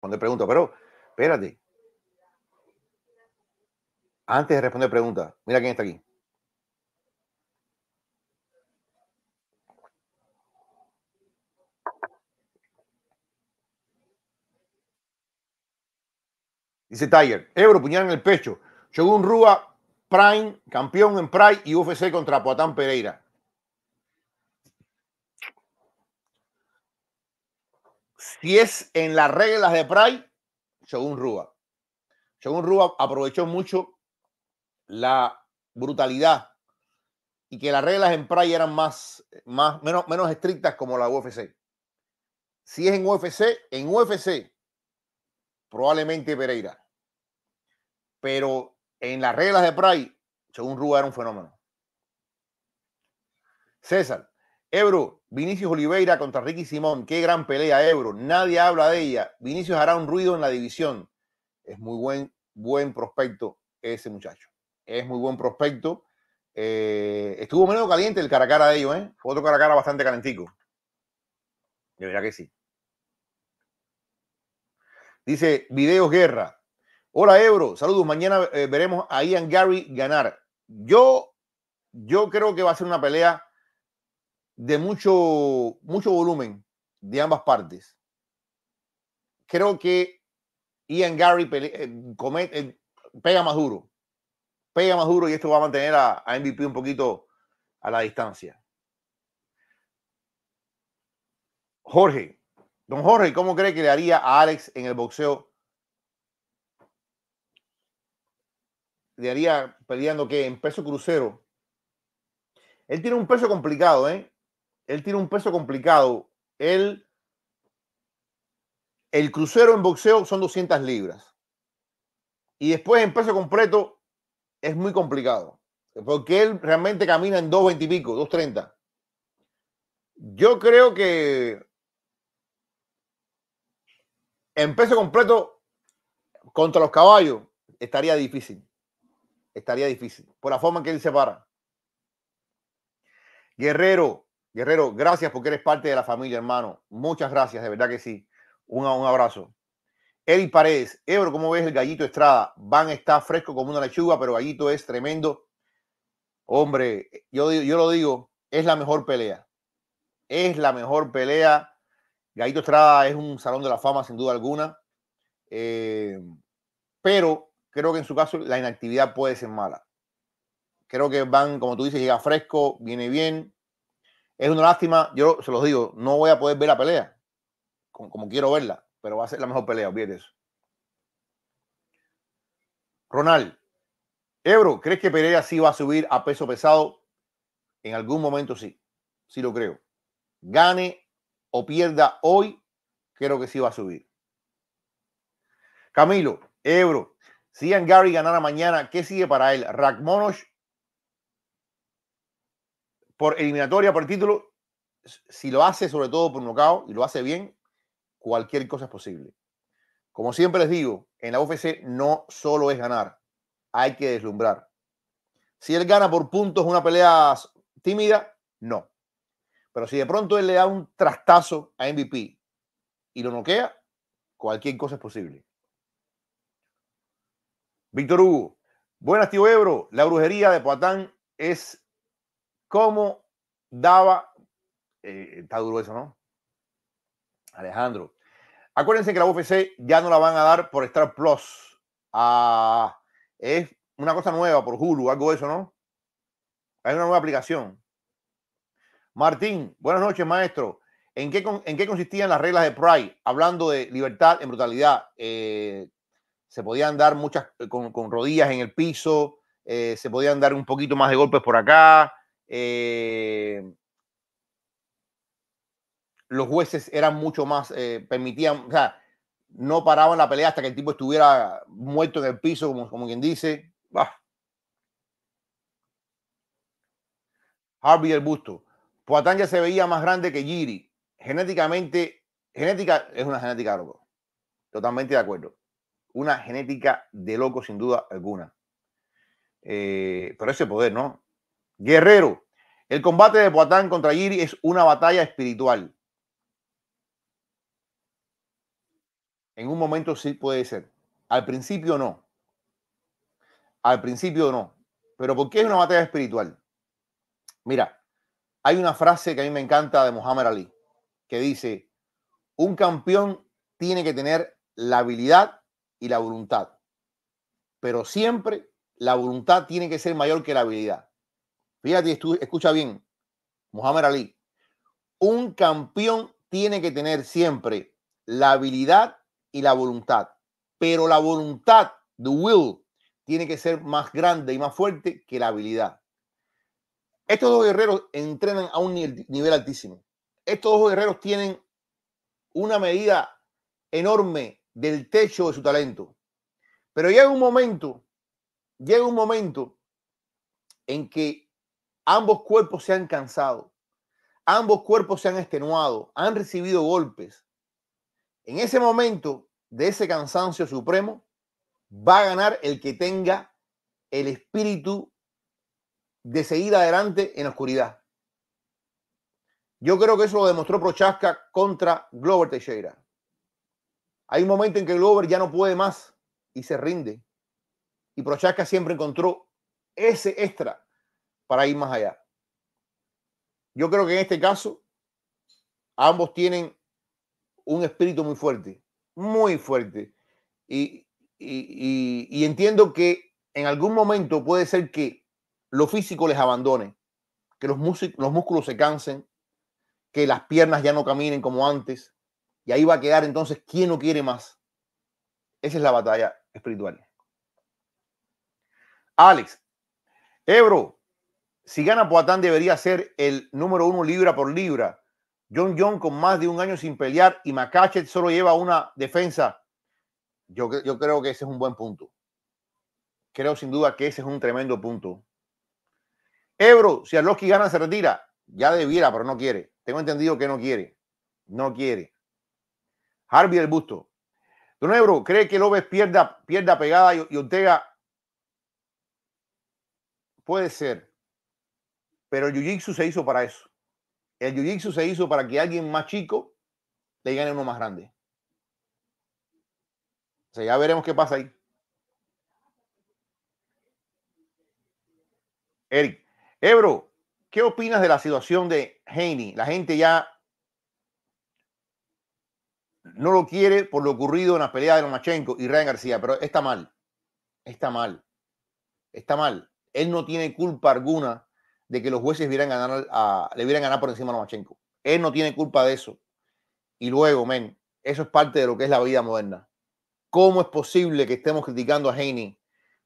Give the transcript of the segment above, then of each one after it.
Cuando preguntas, pero espérate. Antes de responder preguntas, mira quién está aquí. Dice Tiger, Ebro, puñal en el pecho. Shogun Rúa, Prime, campeón en Pride y UFC contra Poatán Pereira. si es en las reglas de Pride, según Rúa. Según Rúa aprovechó mucho la brutalidad y que las reglas en Pride eran más, más menos, menos estrictas como la UFC. Si es en UFC, en UFC, probablemente Pereira. Pero en las reglas de Pride, según Rúa, era un fenómeno. César, Ebro, Vinicius Oliveira contra Ricky Simón. Qué gran pelea, Ebro. Nadie habla de ella. Vinicius hará un ruido en la división. Es muy buen, buen prospecto ese muchacho. Es muy buen prospecto. Eh, estuvo menos caliente el cara a cara de ellos, ¿eh? Fue otro cara cara bastante calentico. Yo que sí. Dice Videos Guerra. Hola, Ebro. Saludos. Mañana eh, veremos a Ian Gary ganar. Yo, yo creo que va a ser una pelea de mucho, mucho volumen de ambas partes. Creo que Ian Gary eh, eh, pega más duro. Pega más duro y esto va a mantener a, MVP un poquito a la distancia. Jorge, don Jorge, ¿cómo cree que le haría a Alex en el boxeo? Le haría peleando que en peso crucero. Él tiene un peso complicado, ¿eh? Él tiene un peso complicado. Él, el crucero en boxeo son 200 libras. Y después en peso completo es muy complicado. Porque él realmente camina en 220 y pico, 230. Yo creo que en peso completo contra los caballos estaría difícil. Estaría difícil. Por la forma en que él se para. Guerrero, Guerrero, gracias porque eres parte de la familia, hermano. Muchas gracias, de verdad que sí. Un, abrazo. Eli Paredes, Ebro, ¿cómo ves el gallito Estrada? Van está fresco como una lechuga, pero gallito es tremendo. Hombre, yo, lo digo, es la mejor pelea. Es la mejor pelea. Gallito Estrada es un salón de la fama, sin duda alguna. Eh, pero creo que en su caso la inactividad puede ser mala. Creo que van, como tú dices, llega fresco, viene bien, es una lástima, yo se los digo, no voy a poder ver la pelea como, quiero verla, pero va a ser la mejor pelea, olvídate eso. Ronald, Ebro, ¿crees que Pereira sí va a subir a peso pesado? En algún momento sí, sí lo creo. Gane o pierda hoy, creo que sí va a subir. Camilo, Ebro, si Gary ganara mañana, ¿qué sigue para él? ¿Rakmonosh por eliminatoria, por título, si lo hace sobre todo por knockout y lo hace bien, cualquier cosa es posible. Como siempre les digo, en la UFC no solo es ganar, hay que deslumbrar. Si él gana por puntos una pelea tímida, no. Pero si de pronto él le da un trastazo a MVP y lo noquea, cualquier cosa es posible. Víctor Hugo, buenas tío Ebro, la brujería de Poatán es cómo daba. Eh, está duro eso, ¿no? Alejandro. Acuérdense que la UFC ya no la van a dar por Star Plus. Ah, es una cosa nueva por Hulu, algo de eso, ¿no? Hay una nueva aplicación. Martín, buenas noches, maestro. ¿En qué, consistían las reglas de Pride? Hablando de libertad en brutalidad. Eh, se podían dar muchas eh, con, rodillas en el piso, se podían dar un poquito más de golpes por acá, eh, los jueces eran mucho más, eh, permitían, o sea, no paraban la pelea hasta que el tipo estuviera muerto en el piso, como, como quien dice. Bah. Harvey el Busto. ya se veía más grande que Giri. Genéticamente, genética es una genética de loco. Totalmente de acuerdo. Una genética de loco, sin duda alguna. Eh, pero ese poder, ¿no? Guerrero, el combate de Boatán contra Giri es una batalla espiritual. En un momento sí puede ser. Al principio no. Al principio no. Pero ¿por qué es una batalla espiritual? Mira, hay una frase que a mí me encanta de Muhammad Ali, que dice, un campeón tiene que tener la habilidad y la voluntad. Pero siempre la voluntad tiene que ser mayor que la habilidad. Fíjate, escucha bien, Muhammad Ali. Un campeón tiene que tener siempre la habilidad y la voluntad, pero la voluntad, the will, tiene que ser más grande y más fuerte que la habilidad. Estos dos guerreros entrenan a un nivel, nivel altísimo. Estos dos guerreros tienen una medida enorme del techo de su talento. Pero llega un momento, llega un momento en que Ambos cuerpos se han cansado, ambos cuerpos se han extenuado, han recibido golpes. En ese momento de ese cansancio supremo, va a ganar el que tenga el espíritu de seguir adelante en la oscuridad. Yo creo que eso lo demostró Prochaska contra Glover Teixeira. Hay un momento en que Glover ya no puede más y se rinde. Y Prochaska siempre encontró ese extra para ir más allá. Yo creo que en este caso ambos tienen un espíritu muy fuerte, muy fuerte. Y, entiendo que en algún momento puede ser que lo físico les abandone, que los, los músculos se cansen, que las piernas ya no caminen como antes. Y ahí va a quedar entonces quién no quiere más. Esa es la batalla espiritual. Alex, Ebro, si gana Poatán debería ser el número uno libra por libra. John John con más de un año sin pelear y Macachet solo lleva una defensa. Yo, yo creo que ese es un buen punto. Creo sin duda que ese es un tremendo punto. Ebro, si Arlovsky gana, se retira. Ya debiera, pero no quiere. Tengo entendido que no quiere. No quiere. Harvey el Busto. Don Ebro, ¿cree que López pierda, pierda pegada y, y Ortega? Puede ser. Pero el jiu-jitsu se hizo para eso. El jiu-jitsu se hizo para que alguien más chico le gane uno más grande. O sea, ya veremos qué pasa ahí. Eric, Ebro, eh, ¿qué opinas de la situación de Haney? La gente ya no lo quiere por lo ocurrido en las peleas de Lomachenko y Ryan García, pero está mal. Está mal. Está mal. Él no tiene culpa alguna de que los jueces vieran ganar a, le vieran ganar por encima a Lomachenko. Él no tiene culpa de eso. Y luego, men, eso es parte de lo que es la vida moderna. ¿Cómo es posible que estemos criticando a Heine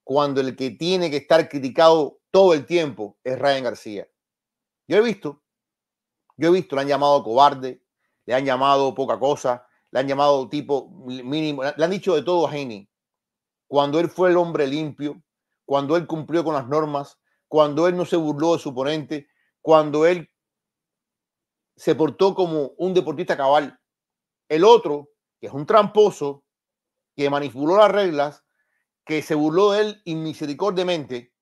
cuando el que tiene que estar criticado todo el tiempo es Ryan García? Yo he visto, yo he visto, le han llamado cobarde, le han llamado poca cosa, le han llamado tipo mínimo, le han dicho de todo a Heine. Cuando él fue el hombre limpio, cuando él cumplió con las normas, cuando él no se burló de su oponente, cuando él se portó como un deportista cabal. El otro, que es un tramposo, que manipuló las reglas, que se burló de él inmisericordiamente,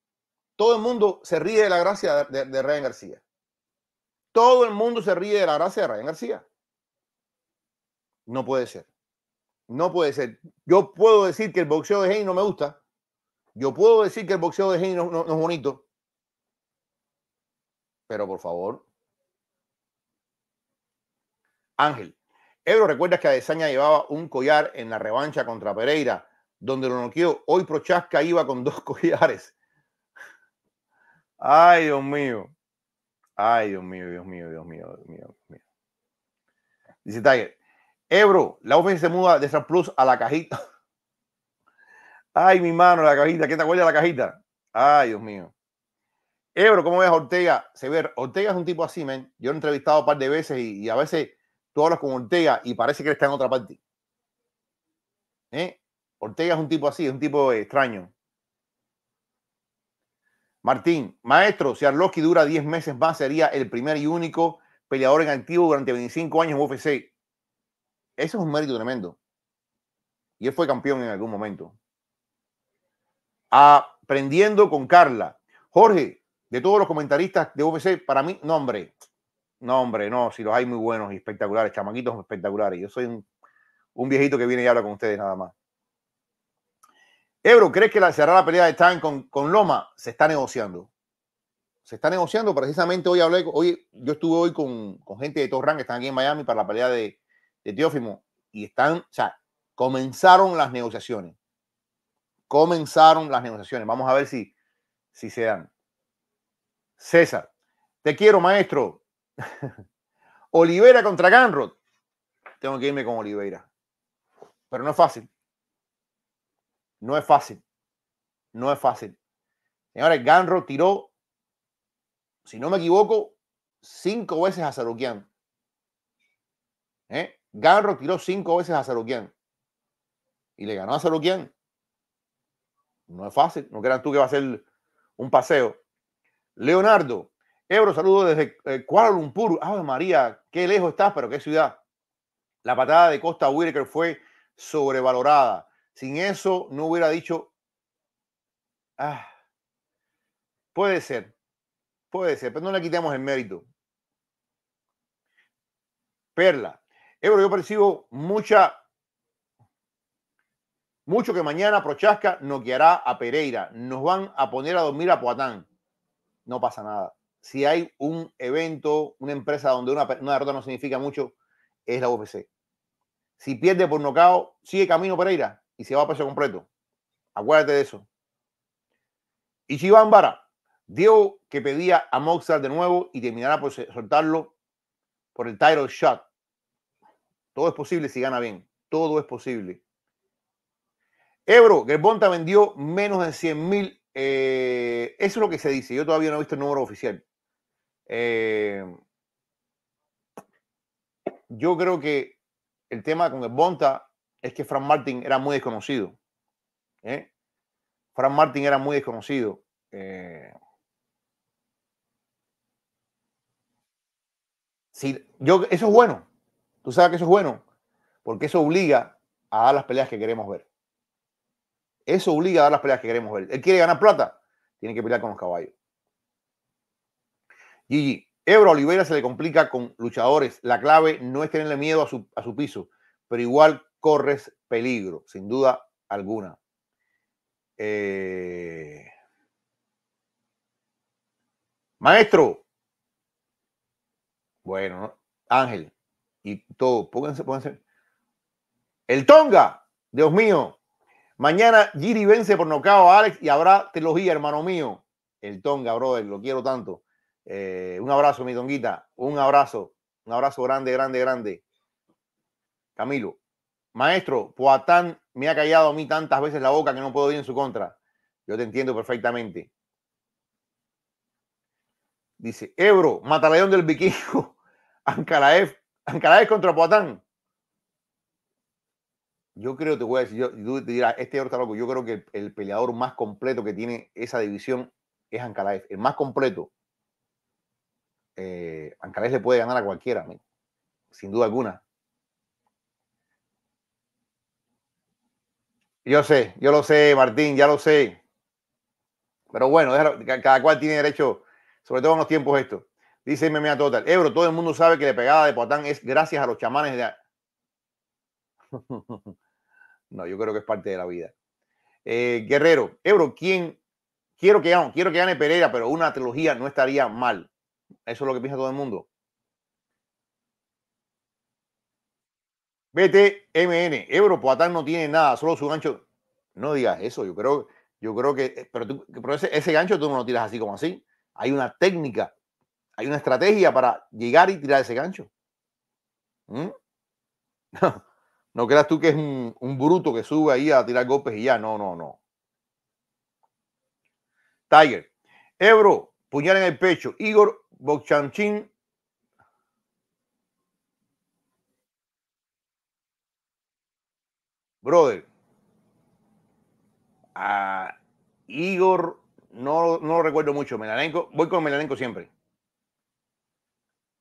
todo el mundo se ríe de la gracia de, de García. Todo el mundo se ríe de la gracia de Ryan García. No puede ser. No puede ser. Yo puedo decir que el boxeo de Heine no me gusta. Yo puedo decir que el boxeo de Hein no es bonito pero por favor. Ángel, Ebro, recuerdas que Adesaña llevaba un collar en la revancha contra Pereira, donde lo noqueó. Hoy Prochasca iba con dos collares. Ay, Dios mío. Ay, Dios mío, Dios mío, Dios mío, Dios mío. Dice Tiger, Ebro, la ofensa se muda de San Plus a la cajita. Ay, mi mano, la cajita. ¿Qué te acuerdas de la cajita? Ay, Dios mío. Ebro, eh, ¿cómo ves a Ortega? Se ve, Ortega es un tipo así, men. Yo lo he entrevistado un par de veces y, a veces tú hablas con Ortega y parece que él está en otra parte. ¿Eh? Ortega es un tipo así, es un tipo extraño. Martín, maestro, si Arlovski dura 10 meses más, sería el primer y único peleador en activo durante 25 años en UFC. Eso es un mérito tremendo. Y él fue campeón en algún momento. Aprendiendo con Carla. Jorge, de todos los comentaristas de UFC, para mí, no, hombre, no, hombre, no, si los hay muy buenos y espectaculares, chamaquitos espectaculares. Yo soy un, viejito que viene y habla con ustedes nada más. Ebro, ¿crees que la, cerrar la pelea de Stan con, Loma se está negociando? Se está negociando, precisamente hoy hablé, hoy, yo estuve hoy con, gente de Torran que están aquí en Miami para la pelea de, Teófimo y están, o sea, comenzaron las negociaciones. Comenzaron las negociaciones. Vamos a ver si, si se dan. César, te quiero, maestro. Olivera contra Ganrod. Tengo que irme con Oliveira. Pero no es fácil. No es fácil. No es fácil. Señores, Ganrod tiró, si no me equivoco, cinco veces a Sarukian. ¿Eh? tiró cinco veces a Sarukian. Y le ganó a Sarukian. No es fácil. No crean tú que va a ser un paseo. Leonardo, Ebro, saludo desde eh, Kuala Lumpur. Ah, María, qué lejos estás, pero qué ciudad. La patada de Costa Whitaker fue sobrevalorada. Sin eso no hubiera dicho. Ah, puede ser, puede ser, pero no le quitemos el mérito. Perla, Ebro, yo percibo mucha. Mucho que mañana Prochasca noqueará a Pereira. Nos van a poner a dormir a Poatán no pasa nada. Si hay un evento, una empresa donde una, una derrota no significa mucho, es la UFC. Si pierde por nocao, sigue camino Pereira y se va a pasar completo. Acuérdate de eso. Y Chiván Vara, Diego que pedía a Moxar de nuevo y terminará por soltarlo por el title shot. Todo es posible si gana bien. Todo es posible. Ebro, Gerbonta vendió menos de 100 mil eh, eso es lo que se dice. Yo todavía no he visto el número oficial. Eh, yo creo que el tema con el Bonta es que Frank Martin era muy desconocido. ¿eh? Frank Martin era muy desconocido. yo, eso es bueno. Tú sabes que eso es bueno. Porque eso obliga a dar las peleas que queremos ver. Eso obliga a dar las peleas que queremos ver. Él quiere ganar plata, tiene que pelear con los caballos. Gigi, Ebro Olivera se le complica con luchadores. La clave no es tenerle miedo a su, piso, pero igual corres peligro, sin duda alguna. Eh, maestro. Bueno, Ángel. Y todo, pónganse, pónganse. El Tonga, Dios mío, Mañana Giri vence por nocao a Alex y habrá teología, hermano mío. El Tonga, brother, lo quiero tanto. Eh, un abrazo, mi Tonguita. Un abrazo. Un abrazo grande, grande, grande. Camilo. Maestro, Poatán me ha callado a mí tantas veces la boca que no puedo ir en su contra. Yo te entiendo perfectamente. Dice, Ebro, Mataleón del Vikingo, Ancalaev, Ancalaev contra Poatán yo creo, te voy decir, este Yo creo que el, peleador más completo que tiene esa división es Ancaláez. El más completo. Eh, le puede ganar a cualquiera, sin duda alguna. Yo sé, yo lo sé, Martín, ya lo sé. Pero bueno, cada cual tiene derecho, sobre todo en los tiempos estos. Dice MMA Total, Ebro, todo el mundo sabe que la pegada de potán es gracias a los chamanes de no, yo creo que es parte de la vida. Eh, Guerrero, Ebro, ¿quién? Quiero que, gane, quiero que gane Pereira, pero una trilogía no estaría mal. Eso es lo que piensa todo el mundo. BTMN, Ebro, Poatán no tiene nada, solo su gancho. No digas eso, yo creo, yo creo que, eh, pero, ese, gancho tú no lo tiras así como así. Hay una técnica, hay una estrategia para llegar y tirar ese gancho. ¿Mm? No creas tú que es un, bruto que sube ahí a tirar golpes y ya. No, no, no. Tiger. Ebro, puñal en el pecho. Igor Bokchanchin brother, ah, Igor, no, lo recuerdo mucho, Melanenco voy con Melanenco siempre.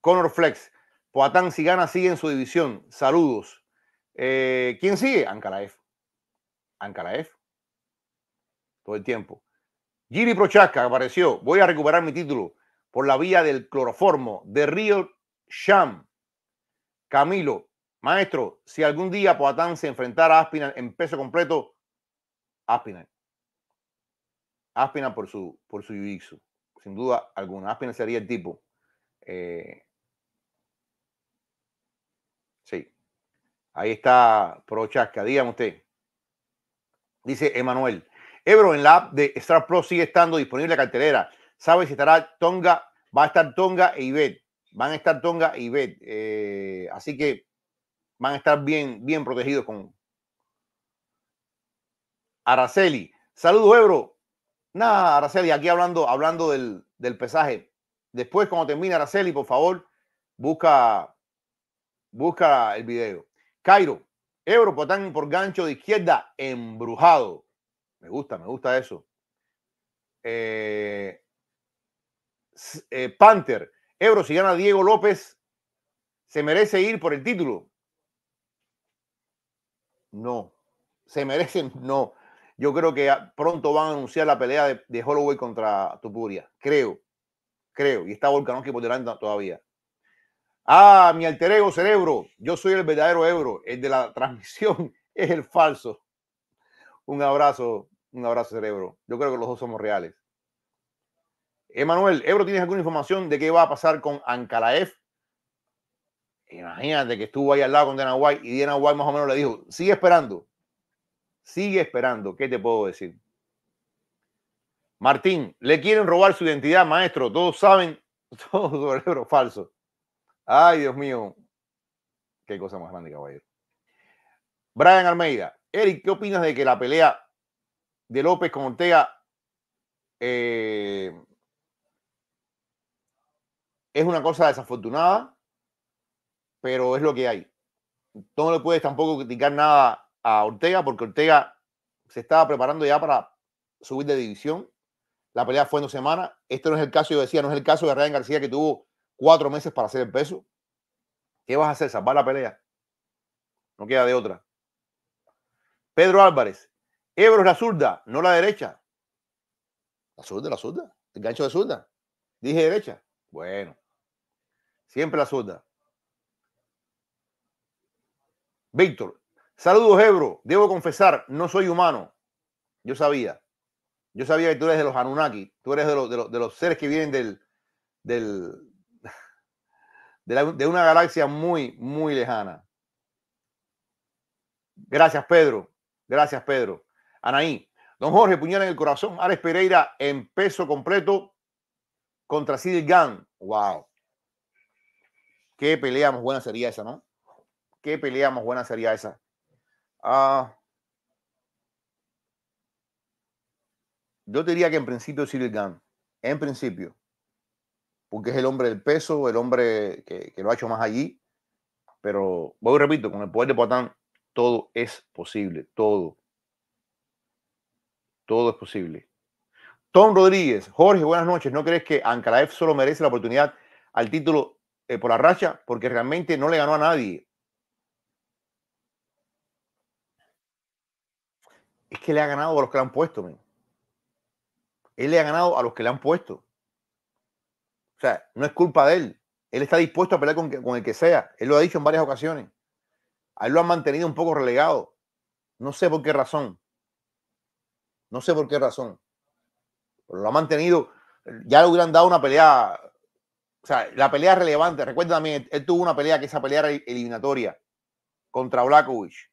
Conor Flex, Poatán si gana sigue en su división, saludos. Eh, ¿Quién sigue? Ankalaev. Ankalaev. Todo el tiempo. Giri Prochaska apareció. Voy a recuperar mi título por la vía del cloroformo de Río Sham. Camilo, maestro, si algún día Poatán se enfrentara a Aspinal en peso completo, Aspinal. Aspinal por su, por su sin duda alguna. Aspinal sería el tipo. Eh, Ahí está Prochasca, dígame usted. Dice Emanuel. Ebro, en la app de Star sigue estando disponible la cartelera. ¿Sabe si estará Tonga? Va a estar Tonga e Ivet. Van a estar Tonga y e Ivet. Eh, así que van a estar bien, bien protegidos con Araceli. Saludos, Ebro. Nada, Araceli, aquí hablando, hablando del, pesaje. Después, cuando termine Araceli, por favor, busca, busca el video. Cairo, potán por gancho de izquierda, embrujado. Me gusta, me gusta eso. Eh, eh, Panther, Euro, si gana Diego López, ¿se merece ir por el título? No, se merecen, no. Yo creo que pronto van a anunciar la pelea de, de Holloway contra Tupuria. Creo, creo. Y está Volkanovski por delante todavía. Ah, mi alter ego cerebro, yo soy el verdadero Ebro, el de la transmisión es el falso. Un abrazo, un abrazo cerebro. Yo creo que los dos somos reales. Emanuel, Ebro, ¿tienes alguna información de qué va a pasar con Ankaraef? Imagínate que estuvo ahí al lado con Dana White y Dana White más o menos le dijo, sigue esperando, sigue esperando, ¿qué te puedo decir? Martín, le quieren robar su identidad, maestro, todos saben, todo sobre Ebro falso. Ay, Dios mío. Qué cosa más grande, caballero. Brian Almeida, Eric, ¿qué opinas de que la pelea de López con Ortega eh, es una cosa desafortunada, pero es lo que hay. No le puedes tampoco criticar nada a Ortega porque Ortega se estaba preparando ya para subir de división. La pelea fue en dos semanas. Esto no es el caso, yo decía, no es el caso de Ryan García que tuvo cuatro meses para hacer el peso. ¿Qué vas a hacer? ¿Salvar la pelea? No queda de otra. Pedro Álvarez. Ebro es la zurda, no la derecha. La zurda, la zurda. El gancho de zurda. Dije derecha. Bueno. Siempre la zurda. Víctor. Saludos, Ebro. Debo confesar, no soy humano. Yo sabía. Yo sabía que tú eres de los Anunnaki. Tú eres de los, de los, seres que vienen del, de, una galaxia muy, muy lejana. Gracias, Pedro. Gracias, Pedro. Anaí. Don Jorge, puñal en el corazón. Ares Pereira en peso completo contra Cyril Wow. Qué pelea más buena sería esa, ¿no? Qué pelea más buena sería esa. Ah. yo diría que en principio Cyril En principio porque es el hombre del peso, el hombre que, lo ha hecho más allí. Pero voy y repito, con el poder de Poatán todo es posible, todo. Todo es posible. Tom Rodríguez, Jorge, buenas noches. ¿No crees que Ankaraev solo merece la oportunidad al título eh, por la racha? Porque realmente no le ganó a nadie. Es que le ha ganado a los que le han puesto. Él le ha ganado a los que le han puesto. O sea, no es culpa de él. Él está dispuesto a pelear con, con el que sea. Él lo ha dicho en varias ocasiones. A él lo han mantenido un poco relegado. No sé por qué razón. No sé por qué razón. Pero lo ha mantenido. Ya le hubieran dado una pelea. O sea, la pelea relevante. Recuerda también, él tuvo una pelea que esa pelea era eliminatoria contra Olakovich.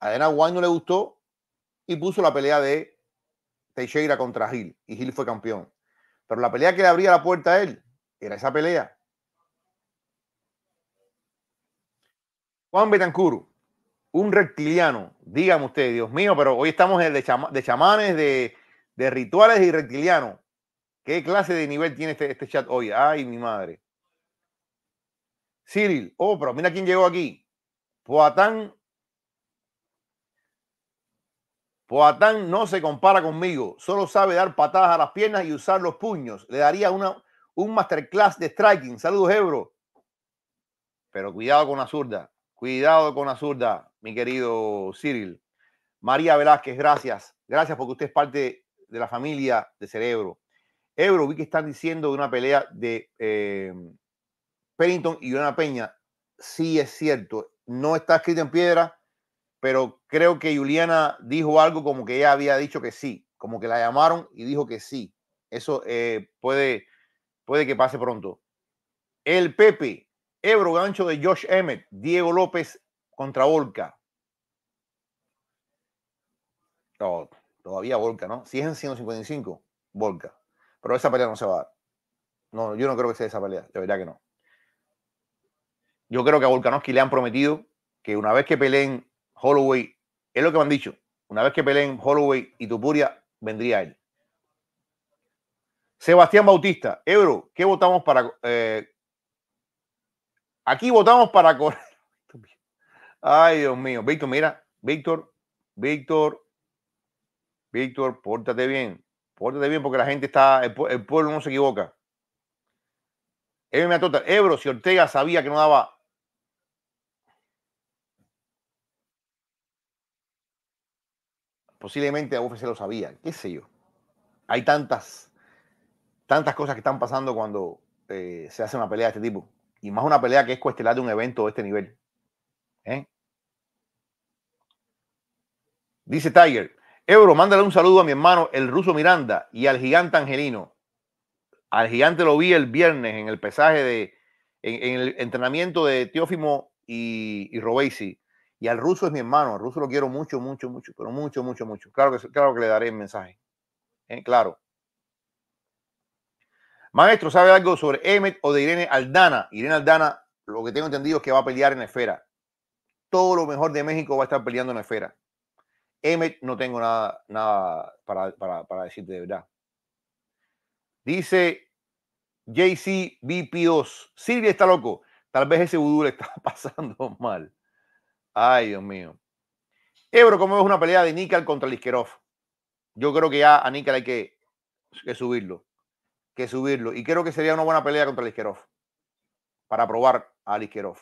A Dana no le gustó y puso la pelea de Teixeira contra Gil. Y Gil fue campeón. Pero la pelea que le abría la puerta a él era esa pelea. Juan Betancur. un reptiliano, dígame usted, Dios mío, pero hoy estamos de, de chamanes, de, rituales y reptilianos. ¿Qué clase de nivel tiene este, este chat hoy? Ay, mi madre. Cyril, oh, pero mira quién llegó aquí. Poatán Boatán no se compara conmigo, solo sabe dar patadas a las piernas y usar los puños. Le daría una, un masterclass de striking. Saludos, Ebro. Pero cuidado con la zurda, cuidado con la zurda, mi querido Cyril. María Velázquez, gracias. Gracias porque usted es parte de la familia de Cerebro. Ebro, vi que están diciendo de una pelea de eh, Pennington y una Peña. Sí, es cierto. No está escrito en piedra pero creo que Juliana dijo algo como que ella había dicho que sí, como que la llamaron y dijo que sí. Eso eh, puede, puede que pase pronto. El Pepe, Ebro gancho de Josh Emmett, Diego López contra Volca. todavía Volca, ¿no? Si es en 155, Volca. Pero esa pelea no se va a dar. No, yo no creo que sea esa pelea, de verdad que no. Yo creo que a Volkanovski le han prometido que una vez que peleen Holloway, es lo que me han dicho. Una vez que peleen Holloway y Tupuria, vendría él. Sebastián Bautista, Ebro, ¿qué votamos para? Eh, aquí votamos para correr. Ay, Dios mío. Víctor, mira, Víctor, Víctor, Víctor, pórtate bien. Pórtate bien porque la gente está, el, el pueblo no se equivoca. Ebro, si Ortega sabía que no daba Posiblemente a UFC lo sabía, qué sé yo. Hay tantas, tantas cosas que están pasando cuando eh, se hace una pelea de este tipo. Y más una pelea que es cuestelar de un evento de este nivel. ¿Eh? Dice Tiger, Euro, mándale un saludo a mi hermano, el ruso Miranda, y al gigante Angelino. Al gigante lo vi el viernes en el pesaje de, en, el entrenamiento de Teófimo y, y y al ruso es mi hermano, al ruso lo quiero mucho, mucho, mucho, pero mucho, mucho, mucho. Claro que, claro que le daré el mensaje. ¿eh? Claro. Maestro, ¿sabe algo sobre Emmet o de Irene Aldana? Irene Aldana, lo que tengo entendido es que va a pelear en esfera. Todo lo mejor de México va a estar peleando en la esfera. Emmet, no tengo nada, nada para, decirte de verdad. Dice JCBP2, Silvia está loco. Tal vez ese voodoo le está pasando mal. Ay, Dios mío. Ebro, como es una pelea de Níquel contra Liskerov? Yo creo que ya a Níquel hay que, subirlo. Que subirlo. Y creo que sería una buena pelea contra Liskerov. Para probar a Liskerov.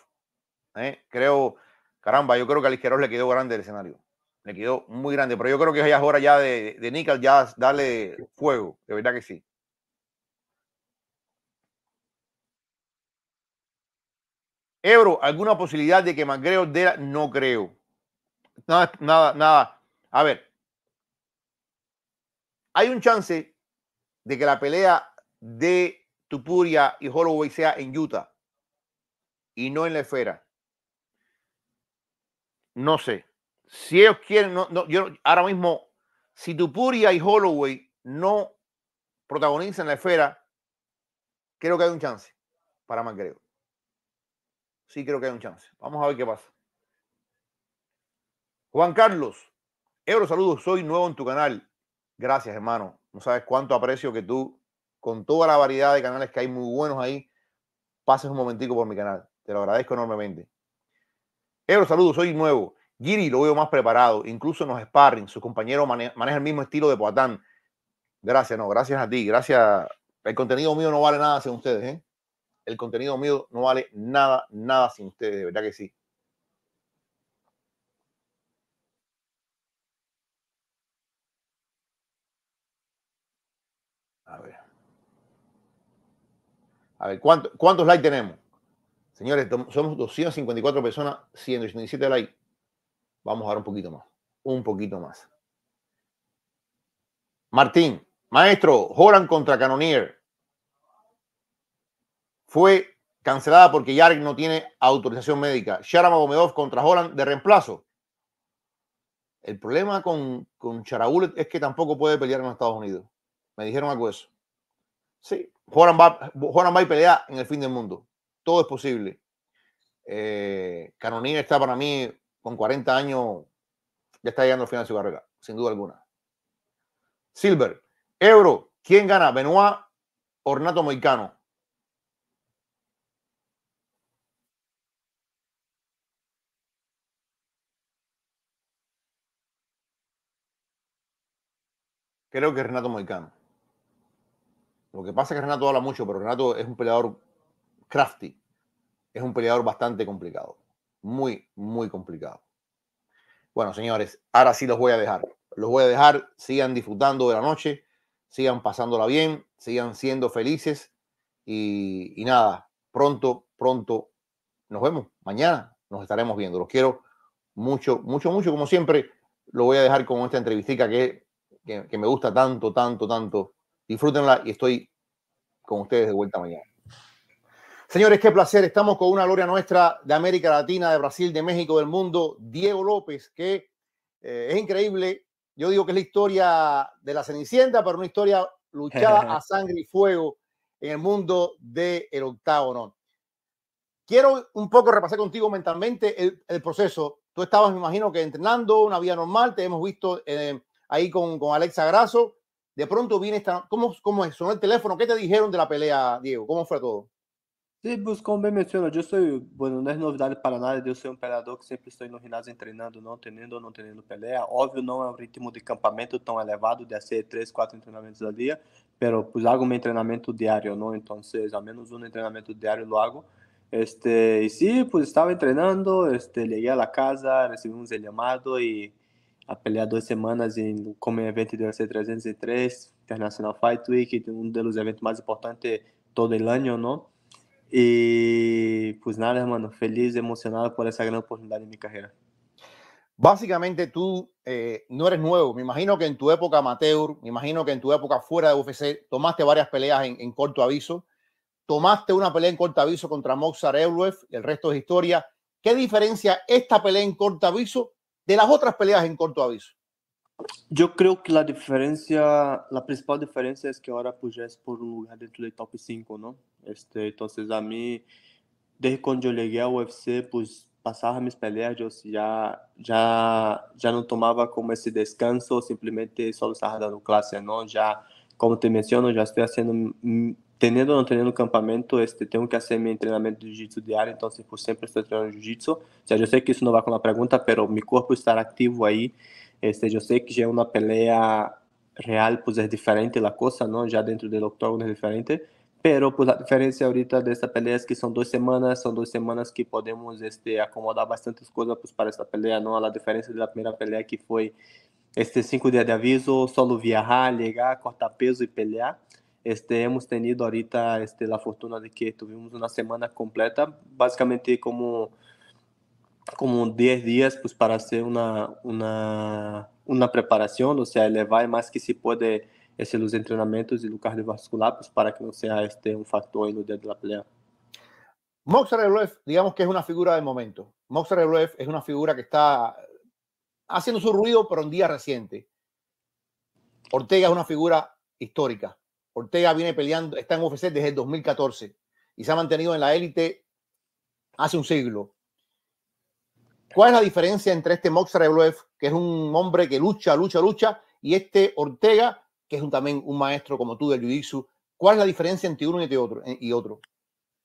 ¿eh? Creo, caramba, yo creo que a Liskerov le quedó grande el escenario. Le quedó muy grande. Pero yo creo que ya ahora hora ya de, de ya darle fuego. De verdad que sí. Ebro, ¿alguna posibilidad de que Magreo dé? No creo. Nada, nada, nada. A ver, hay un chance de que la pelea de Tupuria y Holloway sea en Utah y no en la esfera. No sé. Si ellos quieren, no, yo ahora mismo, si Tupuria y Holloway no protagonizan la esfera, creo que hay un chance para Magreo sí creo que hay un chance. Vamos a ver qué pasa. Juan Carlos, Ebro, saludos, soy nuevo en tu canal. Gracias, hermano. No sabes cuánto aprecio que tú, con toda la variedad de canales que hay muy buenos ahí, pases un momentico por mi canal. Te lo agradezco enormemente. Ebro, saludos, soy nuevo. Giri lo veo más preparado, incluso nos los sparring. Su compañero maneja el mismo estilo de Poatán. Gracias, no, gracias a ti. Gracias. El contenido mío no vale nada sin ustedes, ¿eh? el contenido mío no vale nada, nada sin ustedes, de verdad que sí. A ver. A ver, ¿cuántos likes tenemos? Señores, somos 254 personas, 187 likes. Vamos a dar un poquito más. Un poquito más. Martín, maestro, Joran contra Canonier fue cancelada porque Yarik no tiene autorización médica. Gomedov contra Holland de reemplazo. El problema con, con es que tampoco puede pelear en los Estados Unidos. Me dijeron algo eso. Sí, Holland va, a pelear pelea en el fin del mundo. Todo es posible. Eh, está para mí con 40 años, ya está llegando al final de su carrera, sin duda alguna. Silver, Euro, ¿quién gana? Benoit, Ornato Moicano. Creo que Renato Moicano. Lo que pasa es que Renato habla mucho, pero Renato es un peleador crafty. Es un peleador bastante complicado. Muy, muy complicado. Bueno, señores, ahora sí los voy a dejar. Los voy a dejar. Sigan disfrutando de la noche. Sigan pasándola bien. Sigan siendo felices. Y, nada, pronto, pronto nos vemos. Mañana nos estaremos viendo. Los quiero mucho, mucho, mucho. Como siempre, lo voy a dejar con esta entrevistica que que, me gusta tanto, tanto, tanto. Disfrútenla y estoy con ustedes de vuelta mañana. Señores, qué placer. Estamos con una gloria nuestra de América Latina, de Brasil, de México, del mundo, Diego López, que eh, es increíble. Yo digo que es la historia de la Cenicienta, pero una historia luchada a sangre y fuego en el mundo del de octavo Quiero un poco repasar contigo mentalmente el, proceso. Tú estabas, me imagino, que entrenando una vía normal. Te hemos visto en eh, ahí con, con Alexa Grasso. De pronto viene esta. ¿Cómo, cómo es? ¿Sonó el teléfono? ¿Qué te dijeron de la pelea, Diego? ¿Cómo fue todo? Sí, pues como bien menciono, yo soy, bueno, no es novedad para nada yo soy un peleador que siempre estoy en no teniendo entrenando, no teniendo o no teniendo pelea. Obvio, no es un ritmo de campamento tan elevado, de hacer tres, cuatro entrenamientos al día, pero pues hago mi entrenamiento diario, ¿no? Entonces, al menos un entrenamiento diario lo hago. Este, y sí, pues estaba entrenando, este, llegué a la casa, recibimos el llamado y a peleado dos semanas en em, como em evento de UFC 303, e International Fight Week, uno um de los eventos más importantes todo el año, ¿no? Y e, pues nada, hermano, feliz, emocionado por esa gran oportunidad en em mi carrera. Básicamente tú eh, no eres nuevo. Me imagino que en tu época amateur, me imagino que en tu época fuera de UFC, tomaste varias peleas en, corto aviso. Tomaste una pelea en corto aviso contra Moxar y el resto es historia. ¿Qué diferencia esta pelea en corto aviso de las otras peleas en corto aviso? Yo creo que la diferencia, la principal diferencia es que ahora pues por un lugar dentro del top 5, ¿no? Este, entonces a mí, desde cuando yo llegué a UFC, pues pasaba mis peleas, yo ya, ya, ya no tomaba como ese descanso, simplemente solo estaba dando clase, ¿no? Ya, como te menciono, ya estoy haciendo tendo ou não tendo campamento, este, tengo que fazer meu treinamento de jiu-jitsu diário então sempre estou estoy entrenando jiu-jitsu. Eu sei que isso não vai com a pergunta, mas meu corpo estar ativo aí este, eu sei que já é uma pelea real, pois é diferente a coisa já dentro do octógono é diferente, mas a diferença ahorita de esta pelea que são duas semanas, são duas semanas que podemos este, acomodar bastante cosas pues, para esta pelea, não a diferença da primeira peleia pelea que foi este cinco dias de aviso, solo viajar, chegar cortar peso e pelear. Este, hemos tenido ahorita este, la fortuna de que tuvimos una semana completa, básicamente como, como 10 días pues, para hacer una, una, una preparación, o sea, elevar más que si puede hacer los entrenamientos y lo cardiovascular pues, para que no sea este, un factor en el día de la pelea. Moxer digamos que es una figura del momento. Moxer es una figura que está haciendo su ruido, pero en día reciente. Ortega es una figura histórica. Ortega viene peleando, está en UFC desde el 2014 y se ha mantenido en la élite hace un siglo. ¿Cuál es la diferencia entre este Moxrevlev, que es un hombre que lucha, lucha, lucha, y este Ortega, que es también un maestro como tú del jiu ¿Cuál es la diferencia entre uno y este otro? Eh, y otro?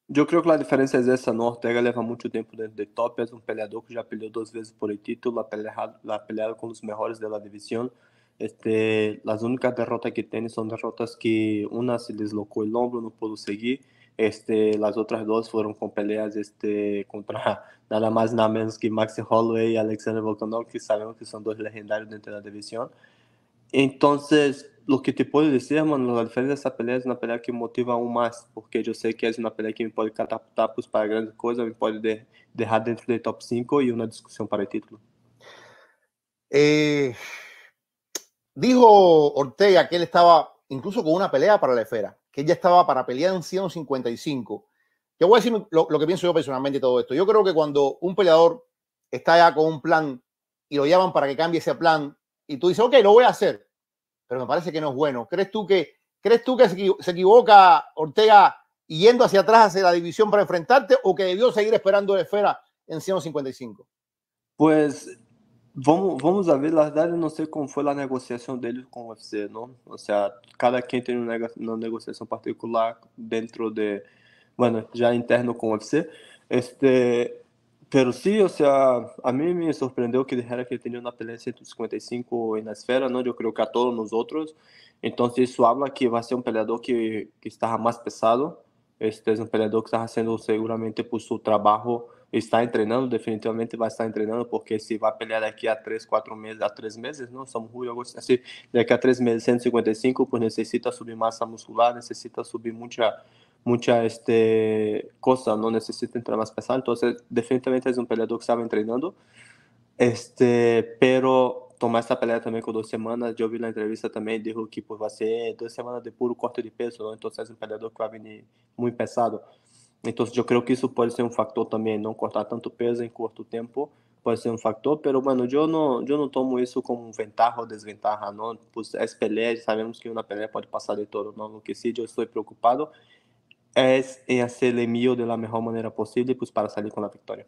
Yo creo que la diferencia es esa, ¿no? Ortega lleva mucho tiempo dentro de top, es un peleador que ya peleó dos veces por el título, ha peleado, ha peleado con los mejores de la división. Este, las únicas derrotas que tiene son derrotas que una se deslocó el hombro, no pudo seguir. Este, las otras dos fueron con peleas este, contra nada más nada menos que Max Holloway y Alexander Volkanov, que sabemos que son dos legendarios dentro de la división. Entonces, lo que te puedo decir, mano, la diferencia de esa pelea es una pelea que motiva aún más, porque yo sé que es una pelea que me puede catapultar pues, para grandes cosas, me puede dejar dentro del top 5 y una discusión para el título. Eh, Dijo Ortega que él estaba incluso con una pelea para la esfera, que él ya estaba para pelear en 155. Yo voy a decir lo, que pienso yo personalmente de todo esto. Yo creo que cuando un peleador está ya con un plan y lo llaman para que cambie ese plan y tú dices, ok, lo voy a hacer, pero me parece que no es bueno. ¿Crees tú que, crees tú que se equivoca Ortega yendo hacia atrás hacia la división para enfrentarte o que debió seguir esperando la esfera en 155? Pues Vamos, vamos ver, na verdade eu não sei como foi a negociação dele com o UFC, não? Ou seja, cada quem tem uma, negociação particular dentro de, bueno, já interno com o UFC. Este, pero sim ou seja a mim me surpreendeu que dijera que tenía una pelea en 155 na esfera, não eu creio que a todos outros então isso habla que vai ser um peleador que, que estaba mais pesado. Este é um peleador que estaba sendo seguramente por seu trabalho está treinando, definitivamente vai estar treinando, porque se vai pelear daqui a 3, 4 meses, a 3 meses, não, somos ruim, se daqui a 3 meses 155, pues necessita subir massa muscular, necessita subir muita muita este coisa não necessita entrar mais pesado, então definitivamente é um peleador que estava treinando, este, pero tomar essa peleada também com duas semanas. Eu vi na entrevista também, disse que por você duas semanas de puro corte de peso, então é um peleador que vai vir muito pesado. Entonces yo creo que eso puede ser un factor también, no cortar tanto peso en corto tiempo puede ser un factor, pero bueno, yo no, yo no tomo eso como ventaja o desventaja, ¿no? Pues es pelear, sabemos que una pelea puede pasar de todo, ¿no? Lo que sí yo estoy preocupado es en hacerle mío de la mejor manera posible, pues para salir con la victoria.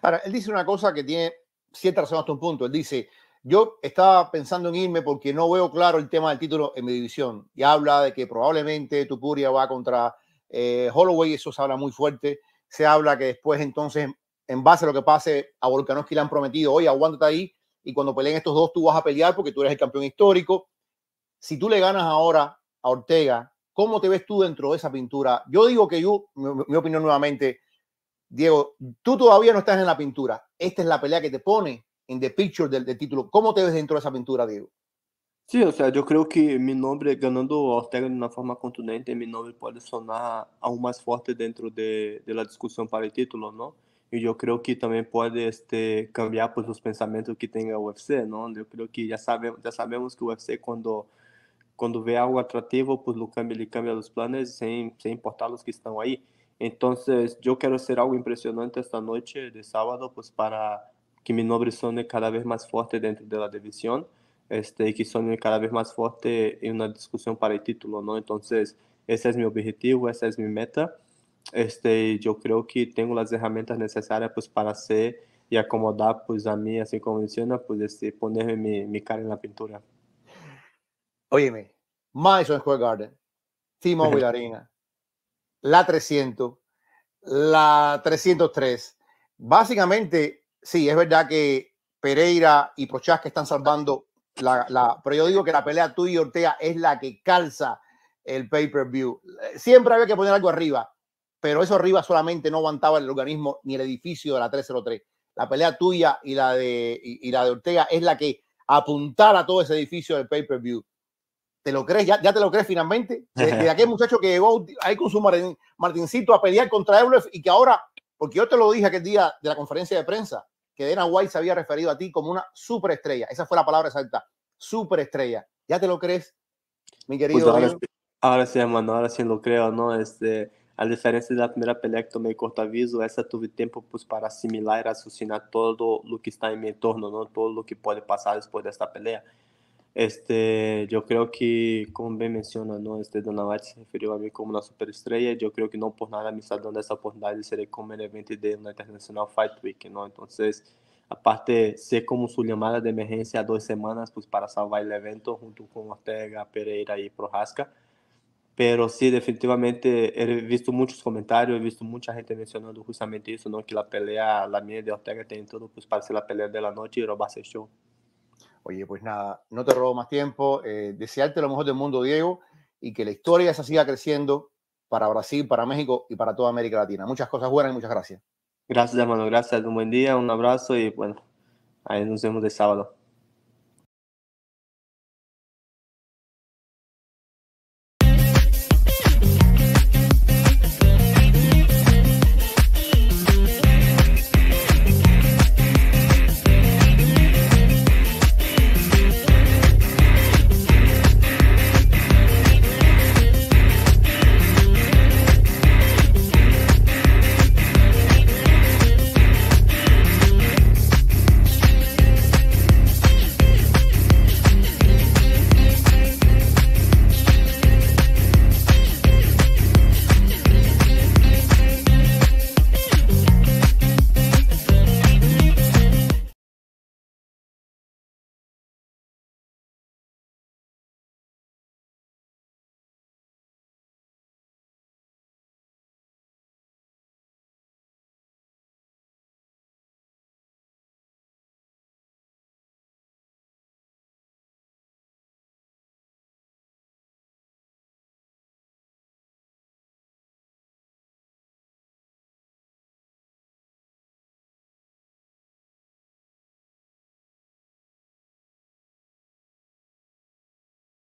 Ahora, él dice una cosa que tiene cierta razón hasta un punto, él dice, yo estaba pensando en irme porque no veo claro el tema del título en mi división, y habla de que probablemente Tupuria va contra eh, Holloway, eso se habla muy fuerte. Se habla que después, entonces, en base a lo que pase, a Volkanovski le han prometido, hoy oye, aguántate ahí y cuando peleen estos dos tú vas a pelear porque tú eres el campeón histórico. Si tú le ganas ahora a Ortega, ¿cómo te ves tú dentro de esa pintura? Yo digo que yo, mi, opinión nuevamente, Diego, tú todavía no estás en la pintura. Esta es la pelea que te pone en the picture del, del título. ¿Cómo te ves dentro de esa pintura, Diego? sim o eu creio creo que mi ganhando o Ortega de uma forma contundente, mi nombre sonar aún mais forte dentro de, de la para o título, não e eu creio que também pode este, cambiar pues, os pensamentos que a UFC, não eu creio que já sabe, já sabemos que UFC quando quando vê algo atrativo pues lo cambia, os cambia sem planes sin, importar los que estão aí então eu quero ser algo impresionante esta noite de sábado, para que meu nome suene cada vez mais forte dentro da divisão este, y que son cada vez más fuerte en una discusión para el título, ¿no? Entonces, ese es mi objetivo, esa es mi meta. Este, yo creo que tengo las herramientas necesarias pues, para hacer y acomodar pues, a mí, así como menciona, pues, este, ponerme mi, cara en la pintura. Óyeme, Madison Square Garden, Timo Villarina, la 300, la 303. Básicamente, sí, es verdad que Pereira y que están salvando la, la, pero yo digo que la pelea tuya y Ortega es la que calza el pay-per-view. Siempre había que poner algo arriba, pero eso arriba solamente no aguantaba el organismo ni el edificio de la 303. La pelea tuya y la de, la de Ortega es la que apuntara todo ese edificio del pay-per-view. ¿Te lo crees? ¿Ya, te lo crees finalmente? De, aquel muchacho que llegó ahí con su Martincito a pelear contra Euler y que ahora, porque yo te lo dije aquel día de la conferencia de prensa, que Dana White se había referido a ti como una superestrella. Esa fue la palabra exacta, superestrella. ¿Ya te lo crees, mi querido? ahora, sí, ahora, hermano, ahora sí lo creo, ¿no? Este, a diferencia de la primera pelea que tomé corto aviso, esa tuve tiempo pues, para asimilar y asesinar todo lo que está en mi entorno, ¿no? Todo lo que puede pasar después de esta pelea. Este, yo creo que, como bien menciona, ¿no? este se refirió a mí como una superestrella. Yo creo que no por nada me está dando esa oportunidad de ser como el evento de una Internacional Fight Week. ¿no? Entonces, aparte, sé como su llamada de emergencia a dos semanas pues, para salvar el evento junto con Ortega, Pereira y Prohaska. Pero sí, definitivamente he visto muchos comentarios, he visto mucha gente mencionando justamente eso, ¿no? que la pelea, la mía de Ortega tiene todo pues, para ser la pelea de la noche y robarse el show. Oye, pues nada, no te robo más tiempo. Eh, desearte lo mejor del mundo, Diego, y que la historia esa siga creciendo para Brasil, para México y para toda América Latina. Muchas cosas buenas y muchas gracias. Gracias, hermano. Gracias. Un buen día, un abrazo y bueno, ahí nos vemos de sábado.